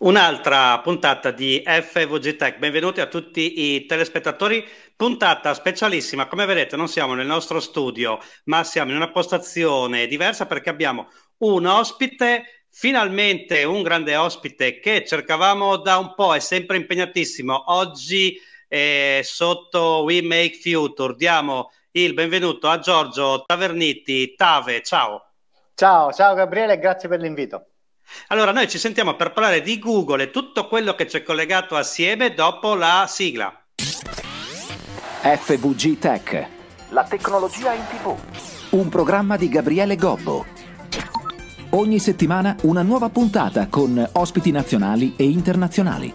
Un'altra puntata di FVG Tech. Benvenuti a tutti i telespettatori. Puntata specialissima. Come vedete, non siamo nel nostro studio, ma siamo in una postazione diversa perché abbiamo un ospite. Finalmente un grande ospite che cercavamo da un po', è sempre impegnatissimo. Oggi eh, sotto We Make Future diamo il benvenuto a Giorgio Taverniti. Tave, ciao. Ciao, ciao Gabriele, grazie per l'invito. Allora, noi ci sentiamo per parlare di Google e tutto quello che c'è collegato assieme dopo la sigla. FVG Tech. La tecnologia in tv. Un programma di Gabriele Gobbo. Ogni settimana una nuova puntata con ospiti nazionali e internazionali.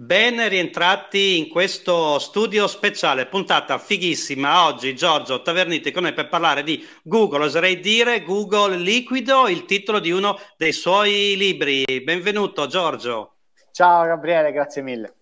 Ben rientrati in questo studio speciale, puntata fighissima oggi Giorgio Taverniti con noi per parlare di Google, oserei dire Google Liquido, il titolo di uno dei suoi libri. Benvenuto Giorgio. Ciao Gabriele, grazie mille.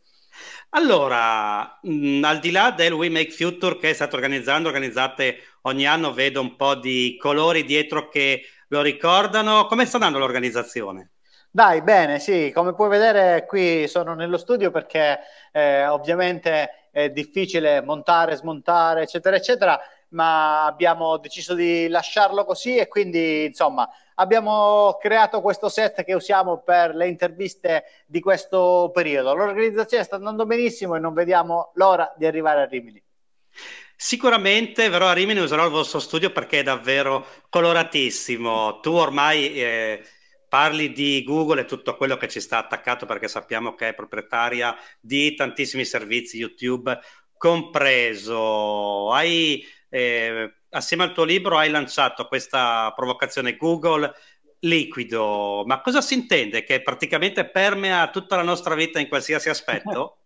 Allora, mh, mm, al di là del We Make Future che state organizzando, organizzate ogni anno, vedo un po' di colori dietro che lo ricordano, come sta andando l'organizzazione? Dai, bene, sì, come puoi vedere qui sono nello studio perché eh, ovviamente è difficile montare, smontare, eccetera, eccetera, ma abbiamo deciso di lasciarlo così e quindi insomma abbiamo creato questo set che usiamo per le interviste di questo periodo. L'organizzazione sta andando benissimo e non vediamo l'ora di arrivare a Rimini. Sicuramente verrò a Rimini e userò il vostro studio perché è davvero coloratissimo. Tu ormai... Eh parli di Google e tutto quello che ci sta attaccato perché sappiamo che è proprietaria di tantissimi servizi YouTube compreso. Hai, eh, assieme al tuo libro hai lanciato questa provocazione Google liquido, ma cosa si intende che praticamente permea tutta la nostra vita in qualsiasi aspetto?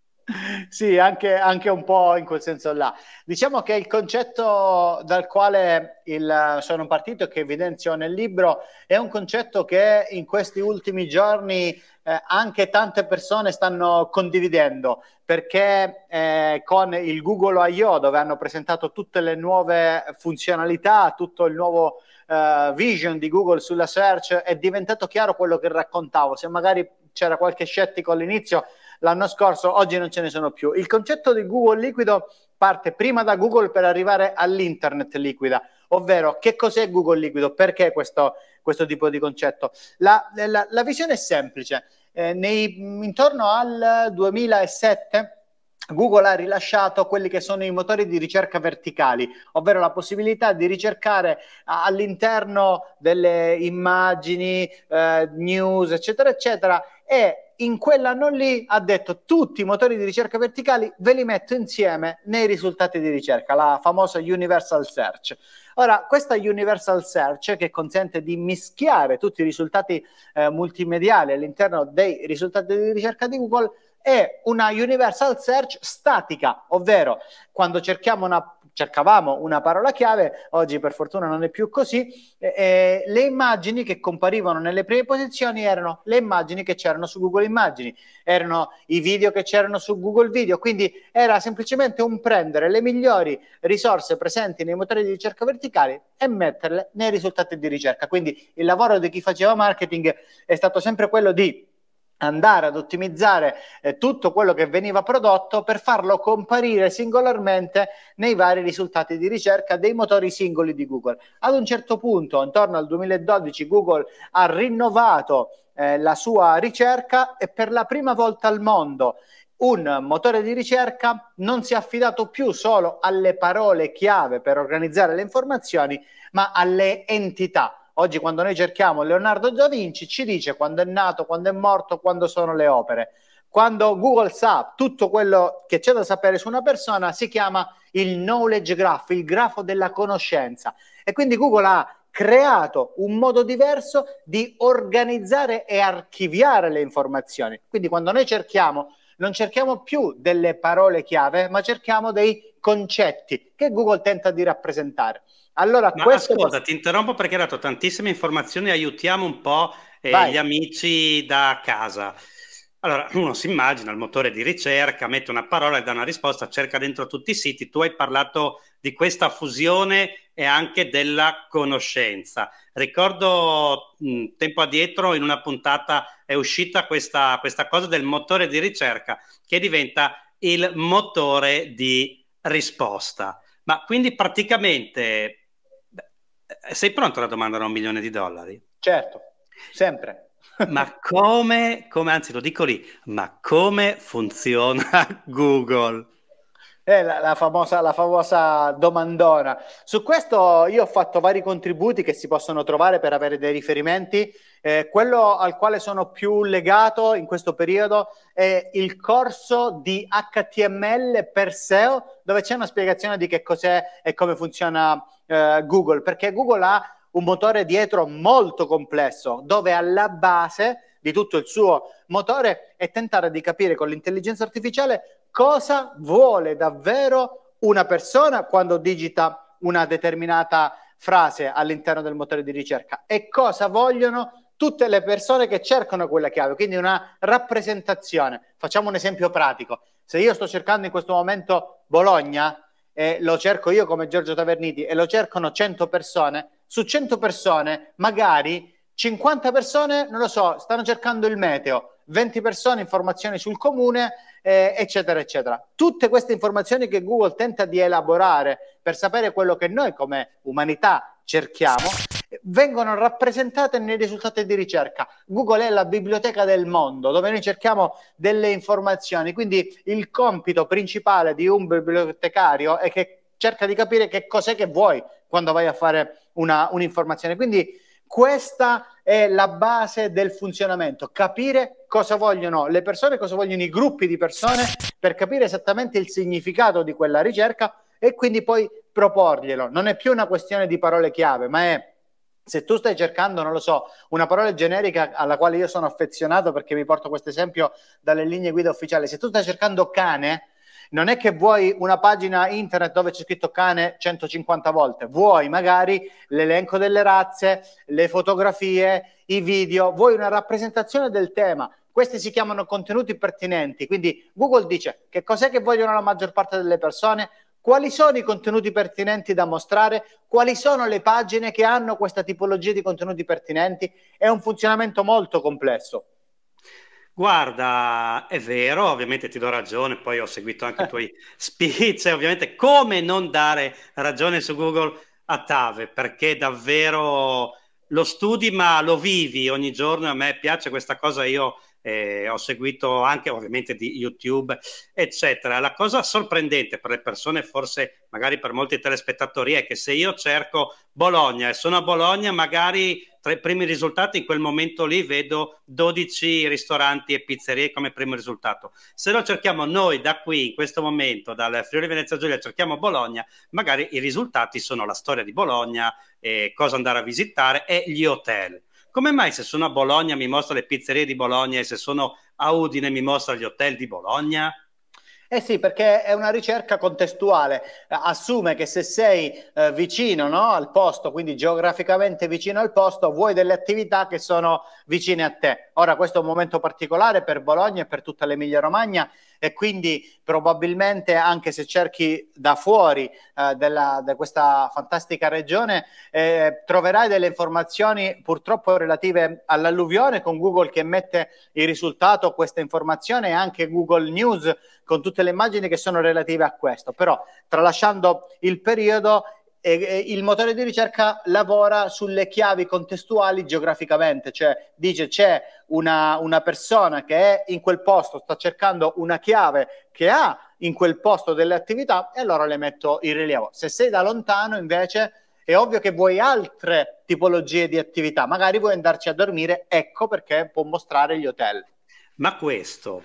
sì, anche, anche, un po' in quel senso là. Diciamo che il concetto dal quale il, sono partito, che evidenzio nel libro, è un concetto che in questi ultimi giorni eh, anche tante persone stanno condividendo, perché eh, con il Google I.O., dove hanno presentato tutte le nuove funzionalità, tutto il nuovo eh, vision di Google sulla search, è diventato chiaro quello che raccontavo. Se magari c'era qualche scettico all'inizio, l'anno scorso, oggi non ce ne sono più. Il concetto di Google liquido parte prima da Google per arrivare all'internet liquida, ovvero che cos'è Google liquido, perché questo, questo tipo di concetto. La, la, la visione è semplice. Eh, nei, intorno al 2007 Google ha rilasciato quelli che sono i motori di ricerca verticali, ovvero la possibilità di ricercare all'interno delle immagini, eh, news, eccetera, eccetera, e in quell'anno lì ha detto tutti i motori di ricerca verticali ve li metto insieme nei risultati di ricerca, la famosa Universal Search. Ora, questa Universal Search che consente di mischiare tutti i risultati eh, multimediali all'interno dei risultati di ricerca di Google è una Universal Search statica, ovvero quando cerchiamo una cercavamo una parola chiave, oggi per fortuna non è più così, eh, le immagini che comparivano nelle prime posizioni erano le immagini che c'erano su Google Immagini, erano i video che c'erano su Google Video, quindi era semplicemente un prendere le migliori risorse presenti nei motori di ricerca verticali e metterle nei risultati di ricerca. Quindi il lavoro di chi faceva marketing è stato sempre quello di andare ad ottimizzare eh, tutto quello che veniva prodotto per farlo comparire singolarmente nei vari risultati di ricerca dei motori singoli di Google. Ad un certo punto, intorno al 2012, Google ha rinnovato eh, la sua ricerca e per la prima volta al mondo un motore di ricerca non si è affidato più solo alle parole chiave per organizzare le informazioni, ma alle entità Oggi quando noi cerchiamo Leonardo da Vinci ci dice quando è nato, quando è morto, quando sono le opere. Quando Google sa tutto quello che c'è da sapere su una persona si chiama il knowledge graph, il grafo della conoscenza. E quindi Google ha creato un modo diverso di organizzare e archiviare le informazioni. Quindi quando noi cerchiamo, non cerchiamo più delle parole chiave, ma cerchiamo dei concetti che Google tenta di rappresentare. Allora, Ma questo... Ascolta, ti interrompo perché hai dato tantissime informazioni, aiutiamo un po' eh, gli amici da casa. Allora, uno si immagina il motore di ricerca, mette una parola e dà una risposta, cerca dentro tutti i siti. Tu hai parlato di questa fusione e anche della conoscenza. Ricordo mh, mm, tempo addietro in una puntata è uscita questa, questa cosa del motore di ricerca che diventa il motore di risposta. Ma quindi praticamente sei pronto alla domanda da un milione di dollari? Certo, sempre. ma come, come, anzi lo dico lì, ma come funziona Google? Eh, la, la, famosa, la, famosa, domandona. Su questo io ho fatto vari contributi che si possono trovare per avere dei riferimenti. Eh, quello al quale sono più legato in questo periodo è il corso di HTML per SEO, dove c'è una spiegazione di che cos'è e come funziona eh, Google, perché Google ha un motore dietro molto complesso, dove alla base di tutto il suo motore è tentare di capire con l'intelligenza artificiale cosa vuole davvero una persona quando digita una determinata frase all'interno del motore di ricerca e cosa vogliono tutte le persone che cercano quella chiave, quindi una rappresentazione. Facciamo un esempio pratico. Se io sto cercando in questo momento Bologna, e lo cerco io come Giorgio Taverniti e lo cercano 100 persone, su 100 persone magari 50 persone, non lo so, stanno cercando il meteo, 20 persone informazioni sul comune, eh, eccetera, eccetera. Tutte queste informazioni che Google tenta di elaborare per sapere quello che noi come umanità cerchiamo, vengono rappresentate nei risultati di ricerca. Google è la biblioteca del mondo dove noi cerchiamo delle informazioni, quindi il compito principale di un bibliotecario è che cerca di capire che cos'è che vuoi quando vai a fare una, un'informazione. Quindi questa è la base del funzionamento, capire cosa vogliono le persone, cosa vogliono i gruppi di persone per capire esattamente il significato di quella ricerca e quindi poi proporglielo. Non è più una questione di parole chiave, ma è se tu stai cercando, non lo so, una parola generica alla quale io sono affezionato perché mi porto questo esempio dalle linee guida ufficiali, se tu stai cercando cane, non è che vuoi una pagina internet dove c'è scritto cane 150 volte, vuoi magari l'elenco delle razze, le fotografie, i video, vuoi una rappresentazione del tema. Questi si chiamano contenuti pertinenti, quindi Google dice che cos'è che vogliono la maggior parte delle persone, quali sono i contenuti pertinenti da mostrare, quali sono le pagine che hanno questa tipologia di contenuti pertinenti. È un funzionamento molto complesso. Guarda, è vero, ovviamente ti do ragione, poi ho seguito anche i tuoi speech, ovviamente come non dare ragione su Google a Tave, perché davvero lo studi ma lo vivi ogni giorno, a me piace questa cosa, io eh, ho seguito anche ovviamente di YouTube, eccetera. La cosa sorprendente per le persone, forse magari per molti telespettatori, è che se io cerco Bologna e sono a Bologna, magari tra i primi risultati in quel momento lì vedo 12 ristoranti e pizzerie come primo risultato. Se lo cerchiamo noi da qui, in questo momento, dal Friuli Venezia Giulia, cerchiamo Bologna, magari i risultati sono la storia di Bologna, eh, cosa andare a visitare e gli hotel come mai se sono a Bologna mi mostra le pizzerie di Bologna e se sono a Udine mi mostra gli hotel di Bologna? Eh sì, perché è una ricerca contestuale. Assume che se sei eh, vicino no, al posto, quindi geograficamente vicino al posto, vuoi delle attività che sono vicine a te. Ora, questo è un momento particolare per Bologna e per tutta l'Emilia Romagna e quindi probabilmente anche se cerchi da fuori eh, della, da questa fantastica regione eh, troverai delle informazioni purtroppo relative all'alluvione con Google che mette il risultato questa informazione e anche Google News con tutte le immagini che sono relative a questo però tralasciando il periodo il motore di ricerca lavora sulle chiavi contestuali geograficamente, cioè dice c'è una, una persona che è in quel posto, sta cercando una chiave che ha in quel posto delle attività e allora le metto in rilievo. Se sei da lontano invece è ovvio che vuoi altre tipologie di attività, magari vuoi andarci a dormire, ecco perché può mostrare gli hotel. Ma questo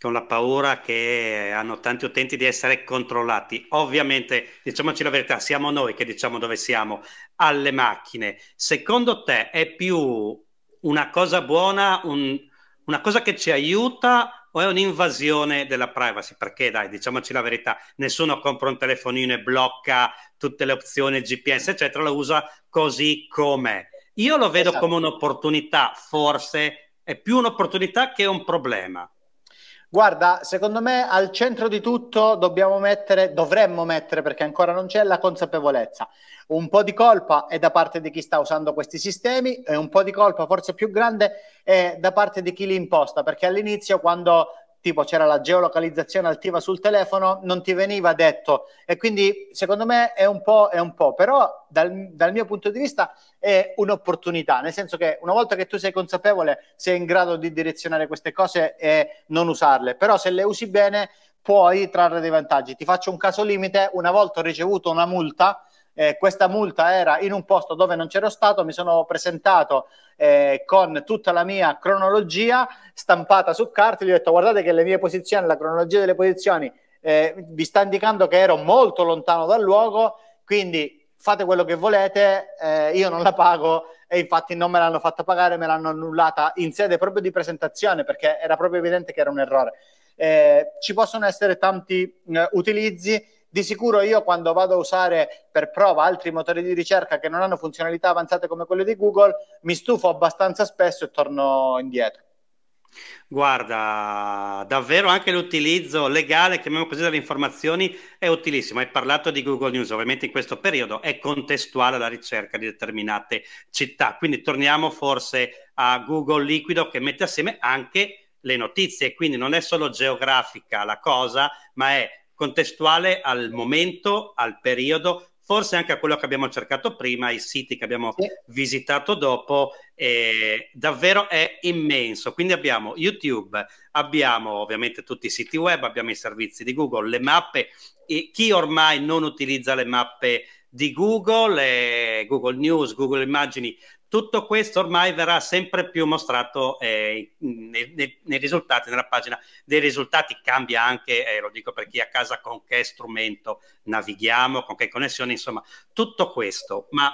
con la paura che hanno tanti utenti di essere controllati. Ovviamente, diciamoci la verità, siamo noi che diciamo dove siamo, alle macchine. Secondo te è più una cosa buona, un, una cosa che ci aiuta o è un'invasione della privacy? Perché dai, diciamoci la verità, nessuno compra un telefonino e blocca tutte le opzioni GPS, eccetera, lo usa così com'è. Io lo vedo esatto. come un'opportunità, forse è più un'opportunità che un problema. Guarda, secondo me al centro di tutto dobbiamo mettere, dovremmo mettere, perché ancora non c'è, la consapevolezza. Un po' di colpa è da parte di chi sta usando questi sistemi e un po' di colpa forse più grande è da parte di chi li imposta, perché all'inizio quando tipo c'era la geolocalizzazione attiva sul telefono, non ti veniva detto. E quindi secondo me è un po', è un po', però dal, dal mio punto di vista è un'opportunità, nel senso che una volta che tu sei consapevole sei in grado di direzionare queste cose e non usarle, però se le usi bene puoi trarre dei vantaggi. Ti faccio un caso limite, una volta ho ricevuto una multa eh, questa multa era in un posto dove non c'ero stato, mi sono presentato eh, con tutta la mia cronologia stampata su carta, gli ho detto guardate che le mie posizioni, la cronologia delle posizioni eh, vi sta indicando che ero molto lontano dal luogo, quindi fate quello che volete, eh, io non la pago e infatti non me l'hanno fatta pagare, me l'hanno annullata in sede proprio di presentazione perché era proprio evidente che era un errore. Eh, ci possono essere tanti eh, utilizzi di sicuro io quando vado a usare per prova altri motori di ricerca che non hanno funzionalità avanzate come quelle di Google, mi stufo abbastanza spesso e torno indietro. Guarda, davvero anche l'utilizzo legale, chiamiamolo così, delle informazioni è utilissimo. Hai parlato di Google News, ovviamente in questo periodo è contestuale alla ricerca di determinate città. Quindi torniamo forse a Google Liquido che mette assieme anche le notizie, quindi non è solo geografica la cosa, ma è contestuale al momento, al periodo, forse anche a quello che abbiamo cercato prima, i siti che abbiamo sì. visitato dopo, eh, davvero è immenso. Quindi abbiamo YouTube, abbiamo ovviamente tutti i siti web, abbiamo i servizi di Google, le mappe, e chi ormai non utilizza le mappe di Google, eh, Google News, Google Immagini, tutto questo ormai verrà sempre più mostrato eh, nei, nei, nei, risultati, nella pagina dei risultati cambia anche, eh, lo dico per chi è a casa, con che strumento navighiamo, con che connessione, insomma, tutto questo, ma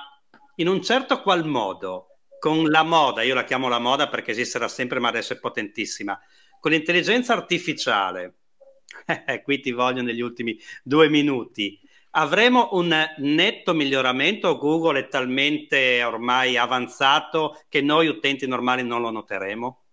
in un certo qual modo, con la moda, io la chiamo la moda perché esisterà sempre, ma adesso è potentissima, con l'intelligenza artificiale, eh, qui ti voglio negli ultimi due minuti, avremo un netto miglioramento. Google è talmente ormai avanzato che noi utenti normali non lo noteremo?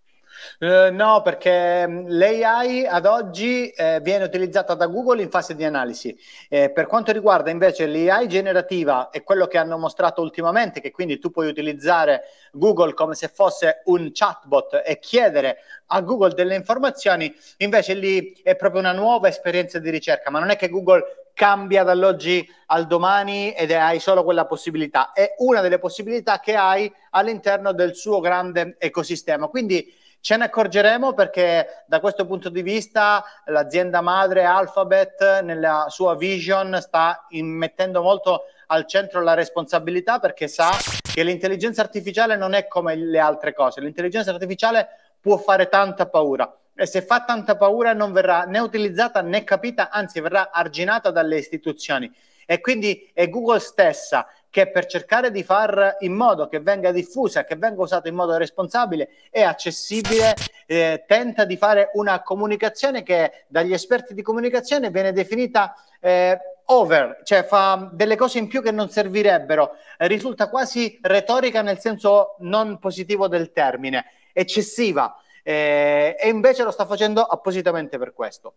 Eh, no, perché mm, l'AI ad oggi eh, viene utilizzata da Google in fase di analisi. Eh, per quanto riguarda invece l'AI generativa e quello che hanno mostrato ultimamente, che quindi tu puoi utilizzare Google come se fosse un chatbot e chiedere a Google delle informazioni, invece lì è proprio una nuova esperienza di ricerca, ma non è che Google cambia dall'oggi al domani ed hai solo quella possibilità, è una delle possibilità che hai all'interno del suo grande ecosistema. Quindi Ce ne accorgeremo perché da questo punto di vista l'azienda madre Alphabet nella sua vision sta mettendo molto al centro la responsabilità perché sa che l'intelligenza artificiale non è come le altre cose. L'intelligenza artificiale può fare tanta paura e se fa tanta paura non verrà né utilizzata né capita, anzi verrà arginata dalle istituzioni. E quindi è Google stessa che per cercare di far in modo che venga diffusa, che venga usata in modo responsabile e accessibile, eh, tenta di fare una comunicazione che dagli esperti di comunicazione viene definita eh, over, cioè fa delle cose in più che non servirebbero, risulta quasi retorica nel senso non positivo del termine, eccessiva, eh, e invece lo sta facendo appositamente per questo.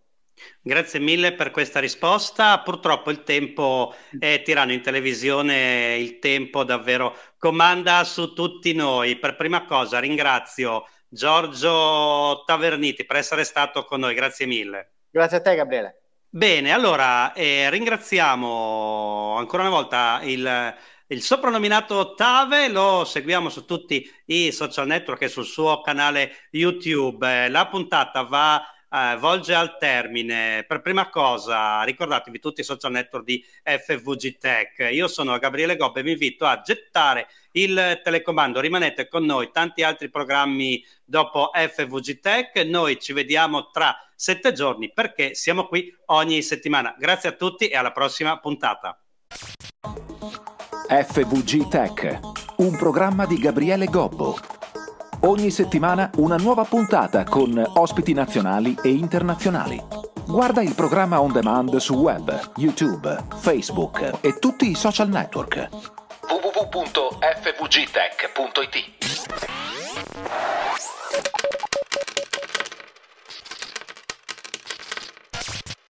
Grazie mille per questa risposta. Purtroppo il tempo è tirano in televisione, il tempo davvero comanda su tutti noi. Per prima cosa ringrazio Giorgio Taverniti per essere stato con noi, grazie mille. Grazie a te Gabriele. Bene, allora eh, ringraziamo ancora una volta il, il soprannominato Tave, lo seguiamo su tutti i social network e sul suo canale YouTube. Eh, la puntata va eh, volge al termine. Per prima cosa, ricordatevi tutti i social network di FVG Tech. Io sono Gabriele Gobbe e vi invito a gettare il telecomando. Rimanete con noi, tanti altri programmi dopo FVG Tech. Noi ci vediamo tra sette giorni perché siamo qui ogni settimana. Grazie a tutti e alla prossima puntata. FVG Tech, un programma di Gabriele Gobbo Ogni settimana una nuova puntata con ospiti nazionali e internazionali. Guarda il programma on demand su web, YouTube, Facebook e tutti i social network. www.fvgtech.it